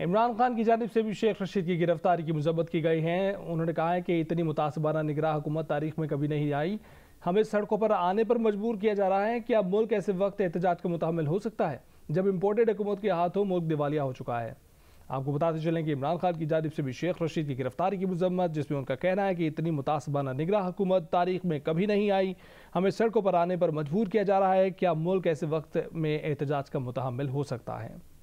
इमरान खान की जानब से भी शेख रशीद की गिरफ्तारी की मजम्मत की गई है उन्होंने कहा है कि इतनी मुतासबाना निगरा हुकूमत तारीख में कभी नहीं आई हमें सड़कों पर आने पर मजबूर किया जा रहा है कि अब मुल्क ऐसे वक्त एहतजाज का मुतहमल हो सकता है जब इम्पोर्टेड हुकूमत के हाथों मुल्क दिवालिया हो चुका है आपको बताते चलें कि इमरान खान की जानब से भी शेख रशीद की गिरफ्तारी की मजम्मत जिसमें उनका कहना है कि इतनी मुतासबाना निगरा हुकूमत तारीख में कभी नहीं आई हमें सड़कों पर आने पर मजबूर किया जा रहा है क्या मुल्क ऐसे वक्त में एहतजाज का मुतमिल हो सकता है